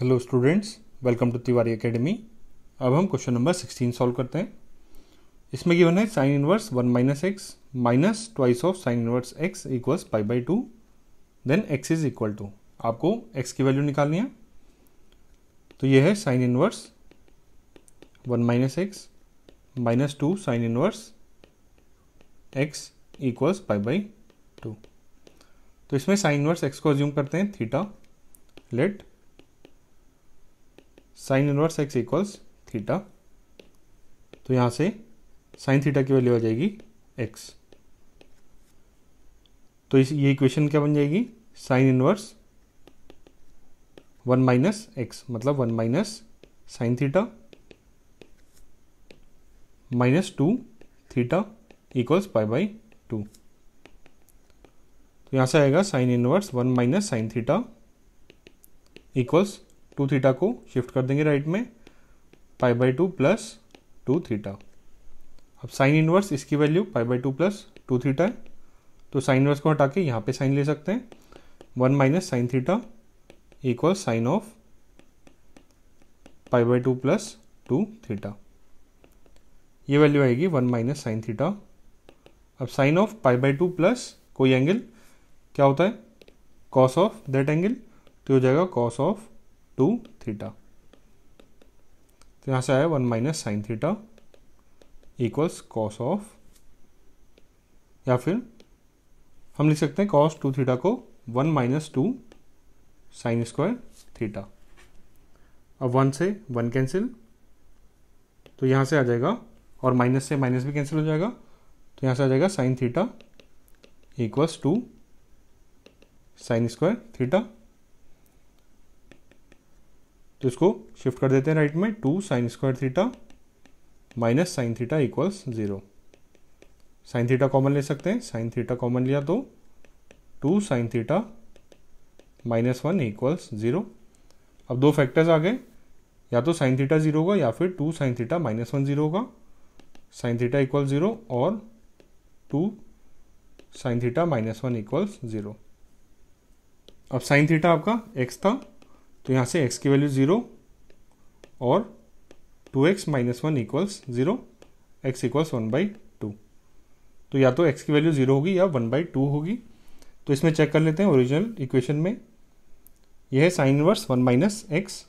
Hello students welcome to Tiwari academy अब हम question number 16 solve करते हैं इसमें गिवन है sine inverse 1 minus X minus twice of sine inverse X equals pi by two then X is equal to आपको X की value निकालनी है तो ये है sine inverse 1 minus X minus two sine inverse X equals pi by two तो इसमें sine inverse X को अज्यूम करते हैं theta let sine inverse X equals theta तो यहां से साइन थीटा की वैल्यू आ जाएगी एक्स तो इस ये इक्वेशन क्या बन जाएगी sine inverse one minus X मतलब one minus sine theta minus two theta equals pi by two तो यहां से आएगा sine inverse one minus sine theta equals two theta को शिफ्ट कर देंगे राइट में pi by two plus two theta अब साइन इनवर्स इसकी value pi by two plus two theta है तो साइन इनवर्स को हटा के यहाँ पे साइन ले सकते हैं one minus sine theta equal sine of pi by two plus two theta ये वैल्यू आएगी वन माइनस साइन थीटा अब sine of pi by two plus कोई एंगल क्या होता है कॉस ऑफ दैट एंगल तो हो जाएगा कॉस ऑफ टू थीटा तो यहाँ से आया one minus sine theta equals cos of या फिर हम लिख सकते हैं कॉस टू थीटा को one minus two sine square theta अब वन से वन कैंसिल तो यहाँ से आ जाएगा और माइनस से माइनस भी कैंसिल हो जाएगा तो यहाँ से आ जाएगा sine theta equals two sine square theta तो इसको शिफ्ट कर देते हैं राइट में two sine square theta minus sine theta equals zero sine theta common ले सकते हैं साइन थीटा कॉमन लिया तो two sine theta minus one equals zero अब दो फैक्टर्स आ गए या तो साइन थीटा ज़ीरो होगा या फिर two sine theta minus one zero होगा साइन थीटा इक्वल ज़ीरो और two sine theta minus one equals zero अब साइन थीटा आपका एक्स था तो यहाँ से x की वैल्यू ज़ीरो और two X minus one equals zero X equals one by two तो या तो x की वैल्यू ज़ीरो होगी या वन बाई टू होगी तो इसमें चेक कर लेते हैं ओरिजिनल इक्वेशन में यह है sine inverse one minus X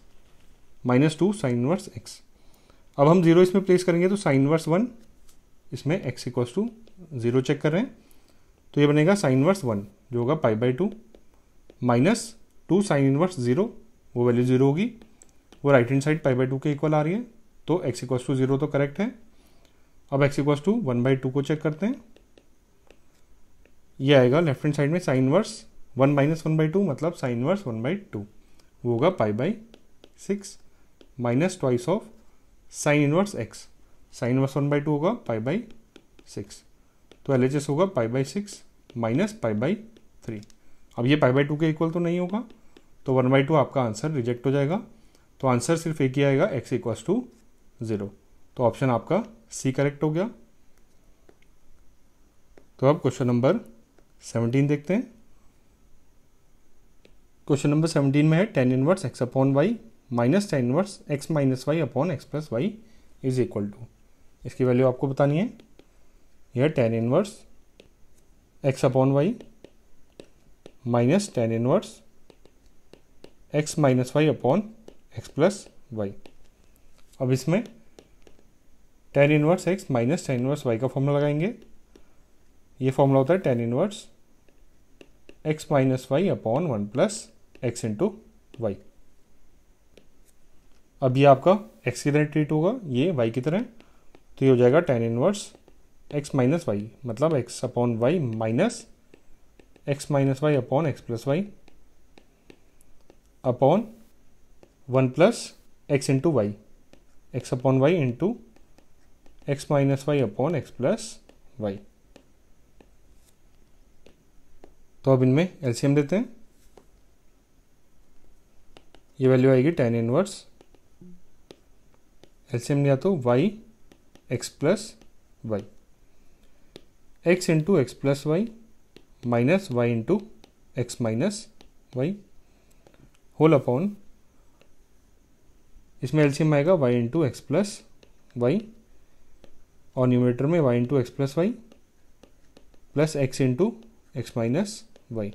minus two sine inverse X अब हम जीरो इसमें प्लेस करेंगे तो साइन इनवर्स वन इसमें X equals to zero check कर रहे हैं तो ये बनेगा साइन इनवर्स वन जो होगा pi by two minus two sine inverse zero वो वैल्यू जीरो होगी वो right hand side pi by two के इक्वल आ रही है तो एक्स इक्वस टू जीरो तो करेक्ट है अब X equals to one by two को चेक करते हैं ये आएगा लेफ्ट हैंड साइड में sine inverse one minus one by two मतलब sine inverse one by two वो होगा pi by six minus twice of sine inverse X sine inverse one by two होगा पाई बाई सिक्स तो L होगा pi by six minus pi by three अब ये pi by two के equal तो नहीं होगा तो वन बाई टू आपका आंसर रिजेक्ट हो जाएगा तो आंसर सिर्फ एक ही आएगा एक्स इक्व टू ज़ीरो तो ऑप्शन आपका सी करेक्ट हो गया तो अब क्वेश्चन नंबर सेवनटीन देखते हैं क्वेश्चन नंबर सेवनटीन में है tan inverse X upon Y minus tan inverse X minus Y upon X plus Y is equal to इसकी वैल्यू आपको बतानी है यह tan inverse X upon Y minus tan inverse X minus Y upon X plus Y अब इसमें tan inverse X minus tan inverse Y का formula लगाएंगे ये फॉर्मूला होता है tan inverse X minus Y upon one plus X into Y अब ये आपका एक्स की तरह ट्रीट होगा ये वाई की तरह तो ये हो जाएगा tan inverse X minus Y मतलब X upon Y minus X minus Y upon X plus Y upon one plus X into Y X upon Y into X minus Y upon X plus Y तो अब इनमें LCM देते हैं ये value आएगी tan inverse LCM लिया तो Y X plus Y X into X plus Y minus Y into X minus Y whole upon इसमें एल्शियम आएगा Y into X plus Y और न्यूमिनेटर में Y into X plus Y plus X into X minus Y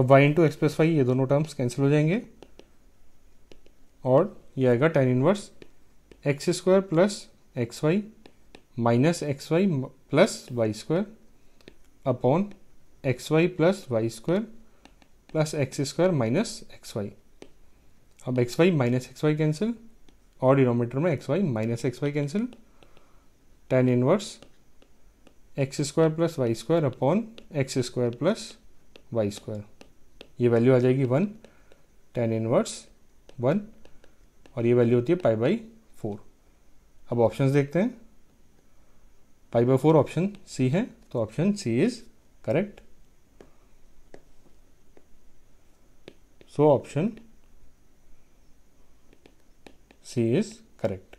अब Y into X plus Y ये दोनों terms cancel हो जाएंगे और ये आएगा tan inverse X square plus X Y minus X Y plus Y square upon X Y plus Y square plus X square minus X Y अब X Y minus X Y cancel और denominator में X Y minus X Y cancel tan inverse X square plus Y square upon X square plus Y square ये value आ जाएगी one tan inverse one और ये value होती है pi by four अब ऑप्शन देखते हैं pi by four option C है तो option C is correct So, option C is correct.